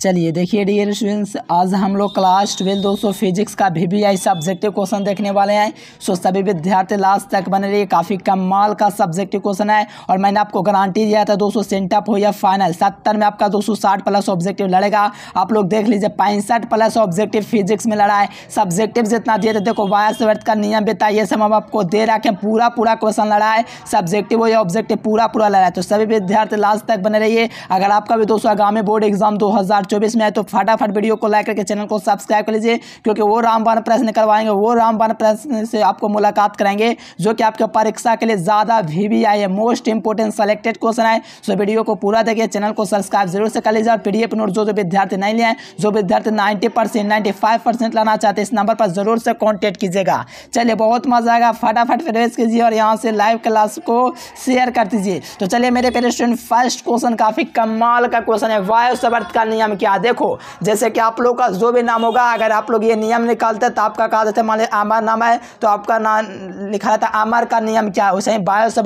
चलिए देखिए dear students आज हम लोग क्लास ट्वेल्व दोस्तों फिजिक्स का भी वी आई सब्जेक्टिव क्वेश्चन देखने वाले हैं सो सभी विद्यार्थी लास्ट तक बने रहिए काफ़ी कम माल का सब्जेक्टिव क्वेश्चन है और मैंने आपको गारंटी दिया था दोस्तों सेंटअप हो या फाइनल सत्तर में आपका दो प्लस ऑब्जेक्टिव लड़ेगा आप लोग देख लीजिए पैंसठ प्लस ऑब्जेक्टिव फिजिक्स में लड़ा है सब्जेक्टिव जितना दिए थे देखो वायस वर्थ का नियम बेता ये सब हम आपको दे है पूरा पूरा क्वेश्चन लड़ा है सब्जेक्टिव हो या ऑब्जेक्टिव पूरा पूरा लड़ा है तो सभी विद्यार्थी लास्ट तक बने रहिए अगर आपका भी दोस्तों आगामी बोर्ड एग्जाम दो हज़ार चौबीस में आए तो फटाफट वीडियो को लाइक करके चैनल को सब्सक्राइब कर लीजिए क्योंकि वो रामबान प्रेस निकलवाएंगे वो रामबान प्रेस से आपको मुलाकात कराएंगे जो कि आपके परीक्षा के लिए ज़्यादा भी भी आए मोस्ट इंपॉर्टेंट सेलेक्टेड क्वेश्चन आए सो वीडियो को पूरा देखिए चैनल को सब्सक्राइब जरूर से कर लीजिए और पीडीएफ नोट जो जो विद्यार्थी नहीं लिया जो विद्यार्थी नाइन्टी परसेंट नाइन्टी लाना चाहते इस नंबर पर जरूर से कॉन्टैक्ट कीजिएगा चलिए बहुत मजा आएगा फटाफट प्रवेश कीजिए और यहाँ से लाइव क्लास को शेयर कर दीजिए तो चलिए मेरे पेरे स्टूडेंट फर्स्ट क्वेश्चन काफ़ी कमाल का क्वेश्चन है वायु सवर्थ का नियम क्या देखो जैसे कि आप लोग का जो भी नाम होगा अगर आप लोग ये नियम निकालते तो आपका कहा जाता है मान आमार नाम है तो आपका नाम लिखा जाता है आमार का नियम क्या है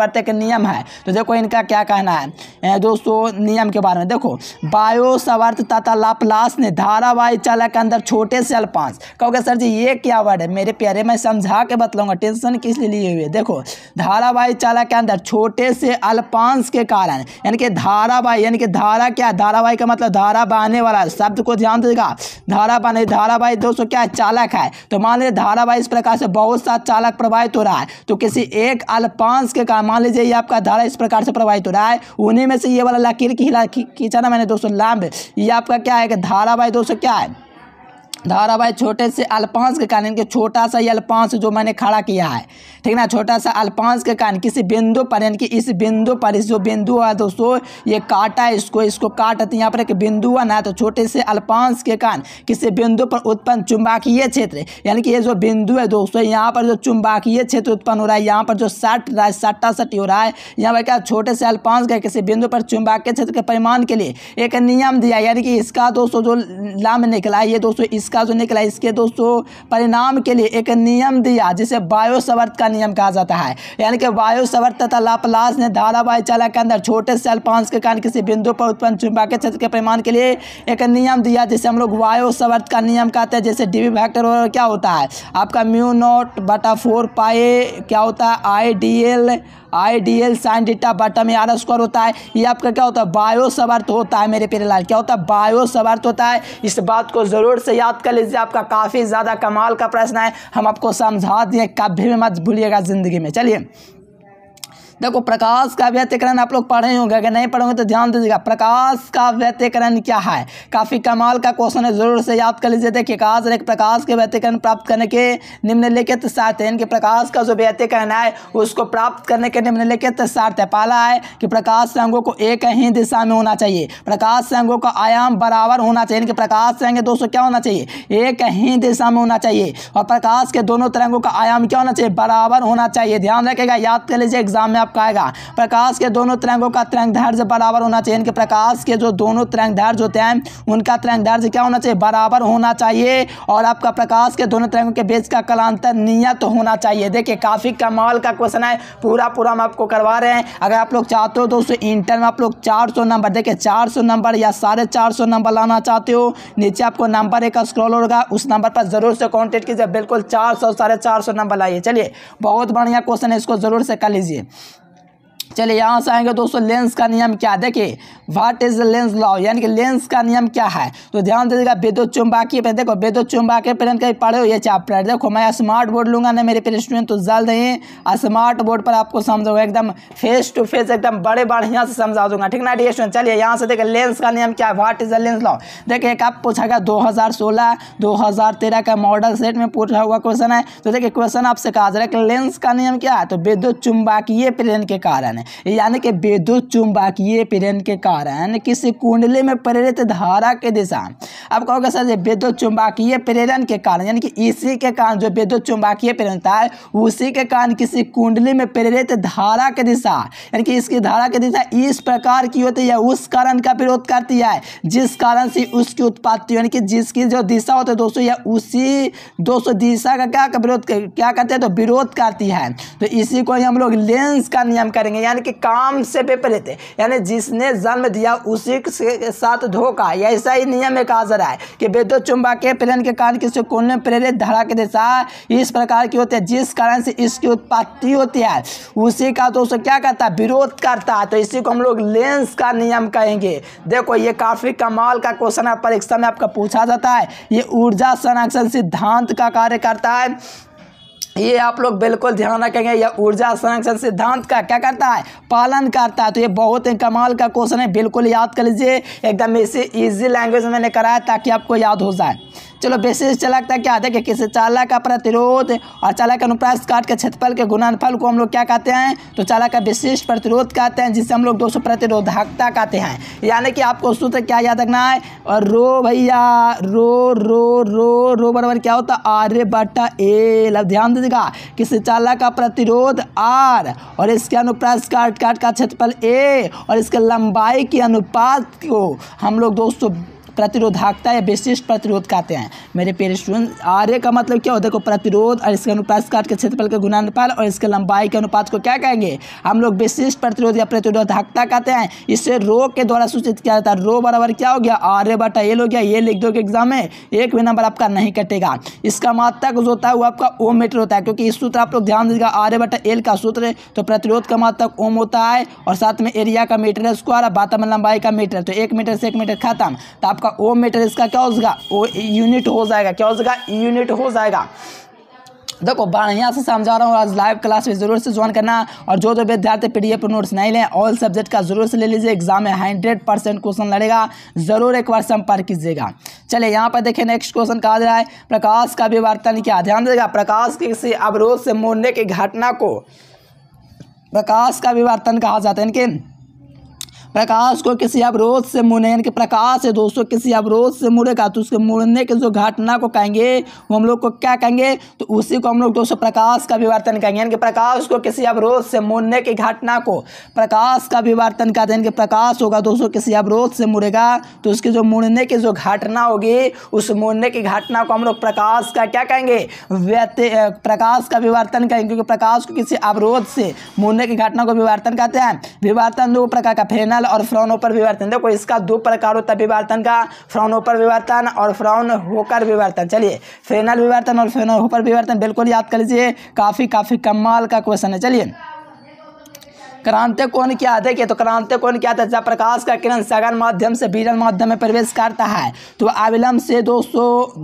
बढ़ते के नियम है तो देखो इनका क्या कहना है दोस्तों नियम के बारे में देखो बायो सवर्त तथा लापलास ने धारावाही चालक के अंदर छोटे से अल्पांश कहोगे सर जी ये क्या वर्ड है मेरे प्यारे मैं समझा के बतलाऊंगा टेंशन किस लिए लिए हुए देखो धारावाही चालक के अंदर छोटे से अल्पांश के कारण यानी कि धारावाही यानी कि धारा क्या धारावाही का मतलब धारा बहाने वाला है शब्द को ध्यान देगा धारा धारावाही दोस्तों क्या है चालक है तो मान लीजिए धारावाही इस प्रकार से बहुत सा चालक प्रभावित हो रहा है तो किसी एक अल्पांश के कारण मान लीजिए ये आपका धारा इस प्रकार से प्रभावित हो रहा है उन्हीं में से ये वाला लकीर की खींचा ना मैंने दोस्तों लाभ ये आपका क्या है कि धारावाही दोस्तों क्या है धारावाहिक छोटे से अल्पांश के कारण इनके छोटा सा ये अल्पांश जो मैंने खड़ा किया है ठीक ना छोटा सा अल्पांश के कारण किसी बिंदु पर यानी कि इस बिंदु पर इस जो बिंदु है दोस्तों ये काटा इसको इसको काटते यहाँ पर एक बिंदु है ना तो छोटे से अल्पांश के कारण किसी बिंदु पर उत्पन्न चुंबकीय क्षेत्र यानी कि ये जो बिंदु है दोस्तों यहाँ पर जो चुंबकीय क्षेत्र उत्पन्न हो रहा है यहाँ पर जो सट रहा है सट्टा सटी हो रहा है यहाँ पर क्या छोटे से अल्पांश के किसी बिंदु पर चुंबकीय क्षेत्र के परिमाण के लिए एक नियम दिया यानी कि इसका दोस्तों जो लाभ निकला है ये दोस्तों इस इसका जो निकला इसके दोस्तों परिणाम के लिए एक नियम दिया जिसे बायोसवर्त का नियम कहा जाता है यानी कि बायोसवर्त तथा लापलास ने धारावाही चालक के अंदर छोटे सेल पांच के कारण किसी बिंदु पर उत्पन्न चुंबकीय क्षेत्र के परिमाण के लिए एक नियम दिया जिसे हम लोग वायोसवर्त का नियम कहते हैं जैसे डीवी फैक्टर और क्या होता है आपका म्यू नोट बटा फोर पाए क्या होता है I D L I D L sine theta bottom में आर स्क्वायर होता है ये आपका क्या होता है बायो समर्थ होता है मेरे पेरे लाल क्या होता है बायो समर्थ होता है इस बात को ज़रूर से याद कर लीजिए आपका काफ़ी ज़्यादा कमाल का प्रश्न है हम आपको समझा दिए कभी भी मत भूलिएगा ज़िंदगी में चलिए देखो प्रकाश का व्यतिकरण आप लोग पढ़े होंगे अगर नहीं पढ़ोगे तो ध्यान दीजिएगा प्रकाश का व्यतिकरण क्या है काफ़ी कमाल का क्वेश्चन है जरूर से याद कर लीजिए देखिए काश रेख प्रकाश के व्यतिकरण प्राप्त करने के निम्नलिखित शर्त है इनके प्रकाश का जो व्यतिकरण है उसको प्राप्त करने के निम्नलिखित शर्त है पहला है कि प्रकाश रंगों को एक ही दिशा में होना चाहिए प्रकाश रंगों का आयाम बराबर होना चाहिए इनके प्रकाश रंग दोस्तों क्या होना चाहिए एक ही दिशा में होना चाहिए और प्रकाश के दोनों तरंगों का आयाम क्या होना चाहिए बराबर होना चाहिए ध्यान रखेगा याद कर लीजिए एग्जाम में आप आपका आएगा प्रकाश के दोनों तिरंगों का तिरंग दैर्घ्य बराबर होना चाहिए इनके प्रकाश के जो दोनों तिरंग दैर्घ्य होते हैं उनका तिरंग दैर्घ्य क्या होना चाहिए बराबर होना चाहिए और आपका प्रकाश के दोनों तिरंगों के बीच का कलांतर नियत होना चाहिए देखिए काफ़ी कमाल का क्वेश्चन है पूरा पूरा हम आपको करवा रहे हैं अगर आप लोग चाहते हो दोस्तों इंटर में आप लोग चार नंबर देखिए चार नंबर या साढ़े नंबर लाना चाहते हो नीचे आपको नंबर एक स्क्रॉल होगा उस नंबर पर ज़रूर से कॉन्टेक्ट कीजिए बिल्कुल चार सौ साढ़े चार सौ नंबर लाइए चलिए बहुत बढ़िया क्वेश्चन है इसको ज़रूर से कर लीजिए चलिए यहाँ से आएंगे दोस्तों लेंस का नियम क्या देखिए व्हाट इज लेंस लॉ यानी कि लेंस का नियम क्या है तो ध्यान दीजिएगा विद्युत चुंबकीय पर देखो विद्युत चुंबकीय पर कहीं पढ़े हो ये चैप्टर देखो मैं स्मार्ट बोर्ड लूंगा ना मेरे पे स्टूडेंट तो जल्द ही स्मार्ट बोर्ड पर आपको समझाऊंगा एकदम फेस टू फेस एकदम बड़े बढ़िया से समझा दूंगा ठीक ना डी स्टूडेंट चलिए यहाँ से देखिए लेंस का नियम क्या है व्हाट इज लेंस लॉ देखिए कब पूछा गया दो हज़ार का मॉडल सेट में पूछा हुआ क्वेश्चन है तो देखिए क्वेश्चन आपसे कहा जा रहा है कि लेंस का नियम क्या है तो विद्युत चुंबकीय प्रेरण के कारण है यानी कि विद्युत चुंबकीय प्रेरण के कारण किसी कुंडली में प्रेरित धारा के दिशा अब कहोगे सर जी विद्युत चुंबकीय प्रेरण के कारण यानी कि इसी के कारण जो विद्युत चुंबकीय प्रेरण होता है उसी के कारण किसी कुंडली में प्रेरित धारा की दिशा यानी कि इसकी धारा की दिशा इस प्रकार की होती है उस कारण का विरोध करती है जिस कारण से उसकी उत्पत्ति यानी कि जिसकी जो दिशा होती है दोस्तों या उसी दोस्तों दिशा का क्या विरोध क्या करते हैं तो विरोध करती है तो इसी को हम लोग लेंस का नियम करेंगे यानी कि काम से पे पहले थे यानी जिसने जन्म दिया उसी के साथ धोखा या ऐसा ही नियम में कहा जा रहा है कि बेदो चुंबा के प्रेरण के कारण किसी को प्रेरित धारा के दिशा इस प्रकार की होती है जिस कारण से इसकी उत्पत्ति होती है उसी का तो उसको क्या करता है विरोध करता है तो इसी को हम लोग लेंस का नियम कहेंगे देखो ये काफ़ी कमाल का क्वेश्चन है परीक्षा में आपका पूछा जाता है ये ऊर्जा संरक्षण सिद्धांत का कार्य करता है ये आप लोग बिल्कुल ध्यान रखेंगे यह ऊर्जा संरक्षण सिद्धांत का क्या करता है पालन करता है तो ये बहुत ही कमाल का क्वेश्चन है बिल्कुल याद कर लीजिए एकदम इसे इजी लैंग्वेज में मैंने कराया ताकि आपको याद हो जाए चलो विशेष चालक था क्या देखिए किसी चालक का प्रतिरोध और चालक अनुप्रास काट के क्षेत्रफल के गुणानफल को हम लोग क्या कहते हैं तो चालक का विशिष्ट प्रतिरोध कहते हैं जिसे हम लोग दो प्रतिरोधकता कहते हैं यानी कि आपको सूत्र क्या याद रखना है और रो भैया रो रो रो रो बराबर क्या होता आर बटा ए लव ध्यान दीजिएगा किसी चालक का प्रतिरोध आर और इसके अनुप्रास काट काट का क्षेत्रफल ए और इसके लंबाई के अनुपात को हम लोग दोस्तों प्रतिरोधाकता या विशिष्ट प्रतिरोध कहते हैं मेरे पेरे स्टूडेंट आर्य का मतलब क्या होता है प्रतिरोध और इसके अनुपात काट के क्षेत्रफल के गुणानुपात और इसके लंबाई के अनुपात को क्या कहेंगे हम लोग विशिष्ट प्रतिरोध या प्रतिरोधाकता कहते हैं इससे रो के द्वारा सूचित किया जाता है रो बराबर क्या हो गया आर्य बटा एल हो गया ये लिख दो एग्जाम में एक भी नंबर आपका नहीं कटेगा इसका मात्रक जो होता है वो आपका ओम मीटर होता है क्योंकि इस सूत्र आप लोग ध्यान दीजिएगा आर बटा एल का सूत्र तो प्रतिरोध का मात्रक ओम होता है और साथ में एरिया का मीटर है स्क्वायर बातम लंबाई का मीटर तो एक मीटर से एक मीटर खत्म तो आप आपका ओ मीटर इसका क्या हो जाएगा ओ यूनिट हो जाएगा क्या हो जाएगा यूनिट हो जाएगा देखो बढ़िया से समझा रहा हूँ आज लाइव क्लास में ज़रूर से ज्वाइन करना और जो जो विद्यार्थी पी डी नोट्स नहीं लें ऑल सब्जेक्ट का जरूर से ले लीजिए एग्जाम में हंड्रेड परसेंट क्वेश्चन लड़ेगा ज़रूर एक बार संपर्क कीजिएगा चलिए यहाँ पर देखिए नेक्स्ट क्वेश्चन कहा जा रहा है प्रकाश का विवर्तन क्या ध्यान देगा प्रकाश के अवरोध से मोड़ने की घटना को प्रकाश का विवर्तन कहा जाता है इनके प्रकाश को किसी अवरोध से मुड़े यानी कि प्रकाश है दोस्तों किसी अवरोध से मुड़ेगा तो उसके मुड़ने के जो घटना को कहेंगे वो हम लोग को क्या कहेंगे तो उसी को हम लोग दोस्तों प्रकाश का विवर्तन कहेंगे यानी कि प्रकाश को किसी अवरोध से मुड़ने की घटना को प्रकाश का विवर्तन कहते हैं यानी कि प्रकाश होगा दोस्तों किसी अवरोध से मुड़ेगा तो उसके जो मुड़ने की जो घटना होगी उस मुड़ने की घटना को हम लोग प्रकाश का क्या कहेंगे प्रकाश का विवर्तन कहेंगे क्योंकि प्रकाश को किसी अवरोध से मुड़ने की घटना को विवर्तन कहते हैं विवर्तन दो प्रकार का फेना विवर्तन और पर विवर्तन देखो इसका दो प्रकार होता है विवर्तन का पर विवर्तन और फ्रौन होकर विवर्तन चलिए फ्रेनल विवर्तन और फ्रेनल होकर विवर्तन बिल्कुल याद कर लीजिए काफ़ी काफ़ी कमाल का क्वेश्चन है चलिए क्रांति कोण क्या देखिए तो क्रांति कोण क्या था जब प्रकाश का किरण सघन माध्यम से बीजन माध्यम में प्रवेश करता है तो अविलंब से दो सौ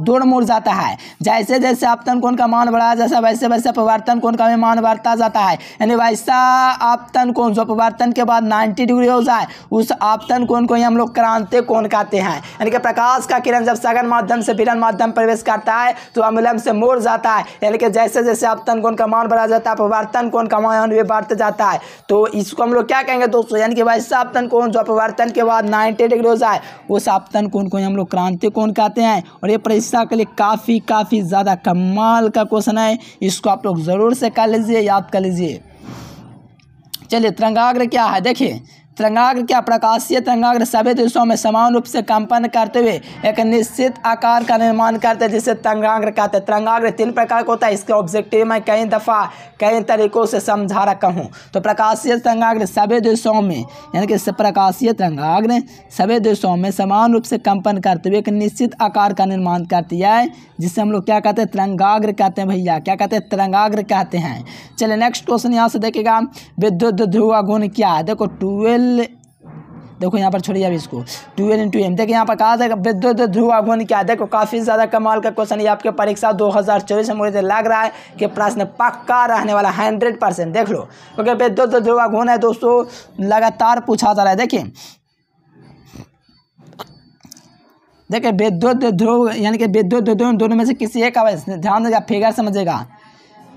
दूर मुड़ जाता है जैसे जैसे आपतन कोण का मान बढ़ाया जैसा वैसे वैसे अपवर्तन कोण का भी मान बढ़ता जाता है यानी वैसा आपतन कोण जो अपवर्तन के बाद नाइन्टी डिग्री हो जाए उस आपतन कोण को ही हम लोग क्रांति कोण कहते हैं यानी कि प्रकाश का किरण जब सघन माध्यम से विलन माध्यम प्रवेश करता है तो अविलंब से मुड़ जाता है यानी कि जैसे जैसे अपतन कोण का मान बढ़ा जाता है अपवर्तन कोण का मान भी बढ़ते जाता है तो इसको हम लोग क्या कहेंगे दोस्तों यानी कि भाई साप्तन कोण जो अपवर्तन के बाद नाइन्टी डिग्री हो जाए वो साप्तन कोण को हम लोग क्रांति कोण कहते हैं और ये परीक्षा के लिए काफ़ी काफ़ी ज़्यादा कमाल का क्वेश्चन है इसको आप लोग ज़रूर से कर लीजिए याद कर लीजिए चलिए तिरंगाग्र क्या है देखिए तिरंगाग्र क्या प्रकाशीय तिरंगाग्र सभी दिशाओं में समान रूप से कंपन करते हुए एक निश्चित आकार का निर्माण करते हैं जिसे तिरंगाग्र कहते हैं तिरंगाग्र तीन प्रकार का होता है इसके ऑब्जेक्टिव मैं कई दफ़ा कई तरीकों से समझा रखा हूँ तो प्रकाशीय तिरंगाग्र सभी दिशाओं में यानी कि प्रकाशीय तिरंगाग्र सभी दिशाओं में समान रूप से कंपन करते हुए एक निश्चित आकार का निर्माण करती है जिसे हम लोग क्या कहते हैं तिरंगाग्र कहते हैं भैया क्या कहते हैं तिरंगाग्र कहते हैं चलिए नेक्स्ट क्वेश्चन यहाँ से देखेगा विद्युत ध्रुआ गुण क्या है देखो ट्वेल्व देखो यहाँ पर छोड़िए अभी इसको टू एन टू एन देखिए यहाँ पर कहा था विद्युत ध्रुव आगमन क्या देखो काफ़ी ज़्यादा कमाल का क्वेश्चन है आपके परीक्षा दो हज़ार चौबीस में मुझे तो लग रहा है कि प्रश्न पक्का रहने वाला है हंड्रेड परसेंट देख लो क्योंकि विद्युत ध्रुव आगमन है दोस्तों लगातार पूछा जा रहा है देखिए देखिए विद्युत ध्रुव यानी कि विद्युत ध्रुव दोनों में से किसी एक का ध्यान देगा फिगर समझेगा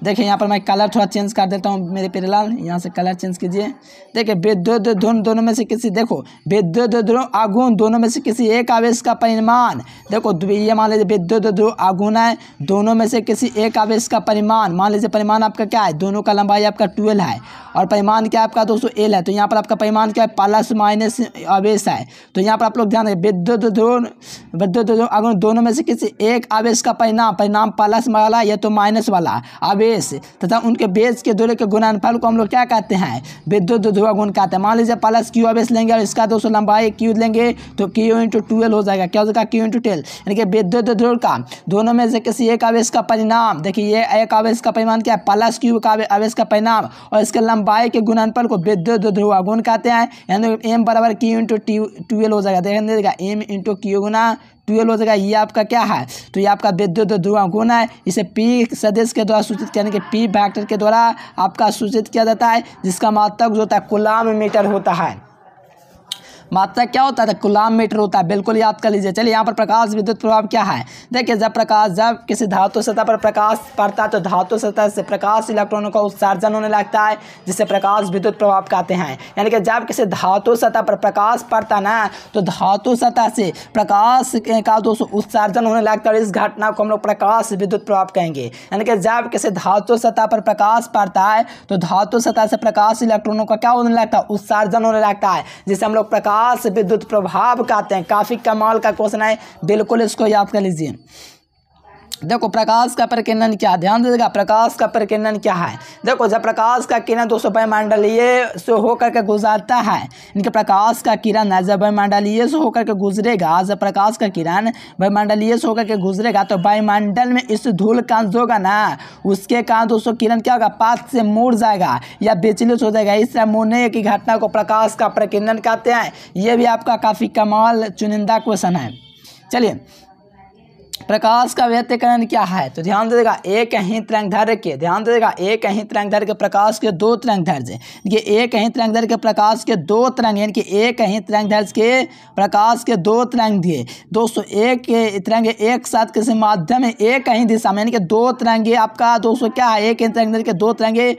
देखिए यहाँ पर मैं कलर थोड़ा चेंज कर देता हूँ मेरे लाल यहाँ से कलर चेंज कीजिए देखिए विद्युत धुन दोनों में से किसी देखो विद्युत ध्रुव आगुन दोनों में से किसी एक आवेश का परिमाण देखो ये मान लीजिए विद्युत ध्रुव आगुन है दोनों में से किसी एक आवेश का परिमाण मान लीजिए परिमाण आपका क्या है दोनों का लंबाई आपका ट्वेल्व है और परिमाण क्या आपका दोस्तों एल है तो यहाँ पर आपका परिमाण क्या है प्लस माइनस आवेश है तो यहाँ पर आप लोग ध्यान दें विद्युत ध्रुव विद्युत ध्रुव आगुन दोनों में से किसी एक आवेश का परिणाम परिणाम प्लस वाला या तो माइनस वाला आवेश बेस तथा उनके बेस के दूरी के गुणानफल को हम लोग क्या कहते हैं विद्युत ध्रुवा गुण कहते हैं मान लीजिए प्लस क्यू बेस लेंगे और इसका दोस्तों लंबाई क्यू लेंगे तो क्यू इंटू ट्वेल्व हो जाएगा क्या हो जाएगा क्यू इंटू ट्वेल्व यानी कि विद्युत ध्रुव का दोनों में से किसी एक आवेश का परिणाम देखिए ये एक आवेश का परिणाम क्या है प्लस क्यू का आवेश का परिणाम और इसके लंबाई के गुणानफल को विद्युत ध्रुवा गुण कहते हैं यानी एम बराबर क्यू इंटू ट्वेल्व हो जाएगा देखने देगा एम इंटू क्यू गुना ट्वेल्व हो जाएगा ये आपका क्या है तो ये आपका विद्युत ध्रुवा गुण है इसे पी सदस्य के द्वारा सूचित यानी कि पी फैक्टर के द्वारा आपका सूचित किया जाता है जिसका मात्रक जो होता है कुलाम मीटर होता है मात्रा क्या होता है कुलाम मीटर होता है बिल्कुल याद कर लीजिए चलिए यहाँ पर प्रकाश विद्युत प्रभाव क्या है देखिए जब प्रकाश जब किसी धातु सतह पर प्रकाश पड़ता है तो धातु सतह से प्रकाश इलेक्ट्रॉनों का उत्सर्जन होने लगता है जिसे प्रकाश विद्युत प्रभाव कहते हैं यानी कि जब किसी धातु सतह पर प्रकाश पड़ता ना तो धातु सतह से प्रकाश का दोस्तों उत्सर्जन होने लगता है और इस घटना को हम लोग प्रकाश विद्युत प्रभाव कहेंगे यानी कि जब किसी धातु सतह पर प्रकाश पड़ता है तो धातु सतह से प्रकाश इलेक्ट्रॉनों का क्या होने लगता है उत्सर्जन होने लगता है जिसे हम लोग प्रकाश खास विद्युत प्रभाव कहते हैं काफ़ी कमाल का क्वेश्चन है बिल्कुल इसको याद कर लीजिए देखो प्रकाश का प्रकीर्णन क्या ध्यान देगा प्रकाश का प्रकीर्णन क्या है देखो जब प्रकाश का किरण सौ वायुमंडलीय से होकर के गुजरता है इनके प्रकाश का किरण है जब वायुमंडलीय से होकर के गुजरेगा जब प्रकाश का किरण वायुमंडलीय से होकर के गुजरेगा तो वायुमंडल में इस धूल कांत जो होगा ना उसके कारण दोस्तों किरण क्या होगा पात से मुड़ जाएगा या बेचलूस हो जाएगा इस तरह मुड़ने की घटना को प्रकाश का प्रकीर्णन कहते हैं ये भी आपका काफ़ी कमाल चुनिंदा क्वेश्चन है चलिए प्रकाश का व्यतिकरण क्या है तो ध्यान देगा एक ही तिरंग धैर्य के ध्यान देगा एक ही तिरंग धैर्य के प्रकाश के दो तिरंग धर्ज ये एक ही तिरंग धैर्य के प्रकाश के दो तरंग यानी कि एक ही तरंग के प्रकाश के दो तिरंग दिए दोस्तों एक तिरंग एक साथ किसी माध्यम है एक ही दिशा में यानी कि दो तिरंगे आपका दोस्तों क्या है एक ही तरंग के दो तिरंगे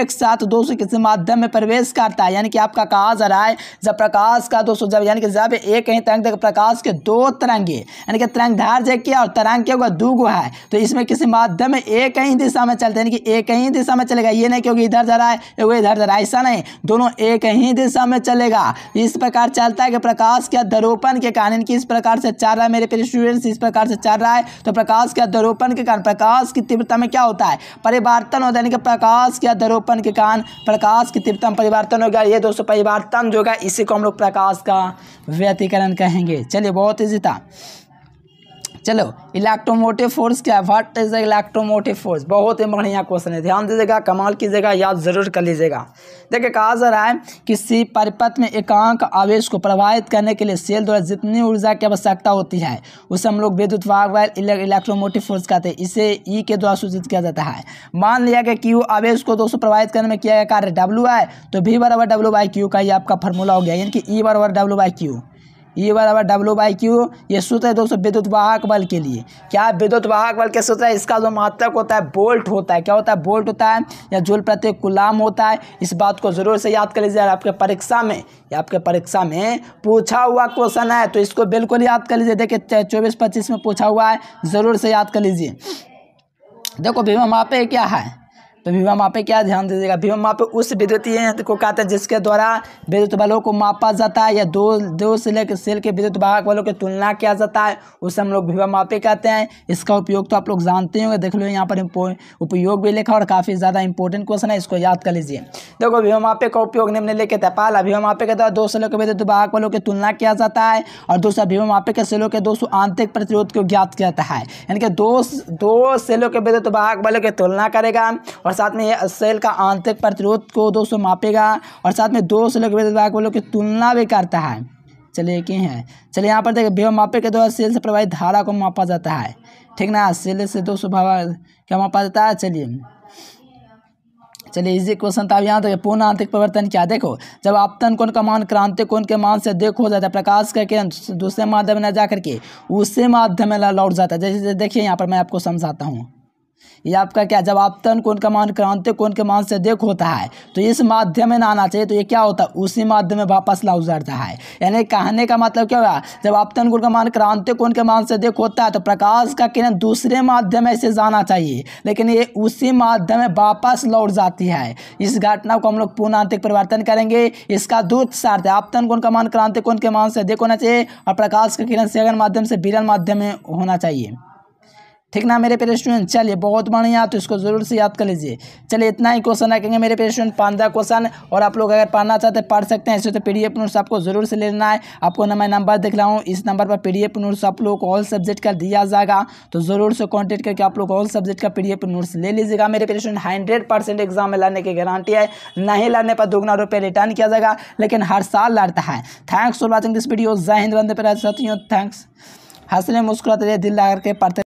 एक साथ दोस्तों किसी माध्यम में प्रवेश करता है यानी कि आपका कहा जा रहा है जब प्रकाश का दोस्तों जब यानी कि जब एक ही तरंग प्रकाश के दो तिरंगे यानी कि तरंग धैर्य के और और तरंग क्या होगा दो गो है तो इसमें किसी माध्यम में एक ही दिशा में चलते हैं कि एक ही दिशा में चलेगा ये नहीं क्योंकि इधर जरा है वो इधर जरा ऐसा नहीं दोनों एक ही दिशा में चलेगा इस प्रकार चलता है कि प्रकाश के अध्यारोपण के कारण कि इस प्रकार से चल रहा है मेरे पेरे स्टूडेंट्स इस प्रकार से चल रहा है तो प्रकाश के अध्यारोपण के कारण प्रकाश की तीव्रता में क्या होता है परिवर्तन होता है कि प्रकाश के अध्यारोपण के कारण प्रकाश की तीव्रता में परिवर्तन हो गया ये दोस्तों परिवर्तन जो होगा इसी को हम लोग प्रकाश का व्यतीकरण कहेंगे चलिए बहुत इजी था चलो इलेक्ट्रोमोटिव फोर्स क्या है व्हाट इज इलेक्ट्रोमोटिव फोर्स बहुत ही बढ़िया क्वेश्चन है ध्यान दीजिएगा कमाल कीजिएगा याद ज़रूर कर लीजिएगा देखिए कहा जा रहा है किसी परिपथ में एकांक आवेश को प्रभावित करने के लिए सेल द्वारा जितनी ऊर्जा की आवश्यकता होती है उसे हम लोग विद्युत भाग वाले इलेक्ट्रोमोटिव फोर्स कहते हैं इसे ई e के द्वारा सूचित किया जाता है मान लिया गया क्यू आवेश को दोस्तों प्रभावित करने में किया गया कार्य डब्ल्यू आई तो भी बराबर डब्ल्यू बाई क्यू का ये आपका फॉर्मूला हो गया यानी कि ई e बराबर डब्ल्यू बाई क्यू ये बराबर डब्लू बाई क्यू ये सूत्र है दोस्तों विद्युत वाहक बल के लिए क्या विद्युत वाहक बल के सूत्र है इसका जो मात्रक होता है बोल्ट होता है क्या होता है बोल्ट होता है या जोल प्रत्येक गुलाम होता है इस बात को जरूर से याद कर लीजिए आपके परीक्षा में या आपके परीक्षा में पूछा हुआ क्वेश्चन है तो इसको बिल्कुल याद कर लीजिए देखिए चौबीस पच्चीस में पूछा हुआ है ज़रूर से याद कर लीजिए देखो भीम वहाँ पे क्या है तो भीमा मापे क्या ध्यान दीजिएगा भीमा मापे उस विद्युतीय यंत्र को कहते हैं जिसके द्वारा विद्युत बलों को मापा जाता है या दो दो से लेकर सेल के विद्युत बाहक बलों की तुलना किया जाता है उसे हम लोग भीमा मापे कहते हैं इसका उपयोग तो आप लोग जानते होंगे देख लो यहाँ पर उपयोग भी लिखा और काफ़ी ज़्यादा इंपॉर्टेंट क्वेश्चन है इसको याद कर लीजिए देखो भीमा मापे का उपयोग निम्न है पहला भीमा मापे के द्वारा दो सेलो के विद्युत बाहक बलों की तुलना किया जाता है और दूसरा भीमा मापे के सेलों के दो आंतरिक प्रतिरोध को ज्ञात किया जाता है यानी कि दो दो सेलों के विद्युत बाहक बलों की तुलना करेगा और साथ में ये सेल का आंतरिक प्रतिरोध को दोस्तों मापेगा और साथ में दो सेल वालों की तुलना भी करता है चलिए एक ही है चलिए यहाँ पर देखिए व्यव मापे के द्वारा सेल से प्रभावित धारा को मापा जाता है ठीक ना सेल से दो दोस्तों क्या मापा जाता है चलिए चलिए इजी क्वेश्चन था यहाँ देखिए पूर्ण आंतरिक परिवर्तन क्या देखो जब आपतन कोण का मान क्रांतिक कोण के मान से अधिक हो जाता है प्रकाश का किरण दूसरे माध्यम में जा करके उससे माध्यम में लौट जाता है जैसे देखिए यहाँ पर मैं आपको समझाता हूँ ये आपका क्या जब आप तन का मान क्रांति कौन के मान से देख होता है तो इस माध्यम में आना चाहिए तो ये क्या होता है उसी माध्यम में वापस ला जाता है यानी कहने का मतलब क्या होगा जब आप तन का मान क्रांति कौन के मान से देख होता है तो प्रकाश का किरण दूसरे माध्यम में से जाना चाहिए लेकिन ये उसी माध्यम में वापस लौट जाती है इस घटना को हम लोग पूर्ण आंतरिक परिवर्तन करेंगे इसका दूत सार्थ है आप तन का मान क्रांति कौन के मान से देख होना चाहिए और प्रकाश का किरण सेगन माध्यम से बिरल माध्यम में होना चाहिए ठीक ना मेरे पेरे स्टूडेंट चलिए बहुत बढ़िया तो इसको ज़रूर से याद कर लीजिए चलिए इतना ही क्वेश्चन रखेंगे मेरे पेरे स्टूडेंट पंद्रह क्वेश्चन और आप लोग अगर पढ़ना चाहते हैं पढ़ सकते हैं ऐसे तो पी नोट्स आपको ज़रूर से लेना है आपको ना मैं नंबर दिख रहा हूँ इस नंबर पर पी नोट्स आप लोग को ऑल सब्जेक्ट का दिया जाएगा तो ज़रूर से कॉन्टेक्ट करके आप लोग ऑल सब्जेक्ट का पी नोट्स ले लीजिएगा मेरे पेरे स्टूडेंट हंड्रेड एग्जाम में लाने की गारंटी है नहीं लाने पर दोगुना रुपये रिटर्न किया जाएगा लेकिन हर साल लड़ता है thanks for watching this video जय हिंद बंदे पर थैंक्स हंसने मुस्कुराते दिल लगा के पढ़ते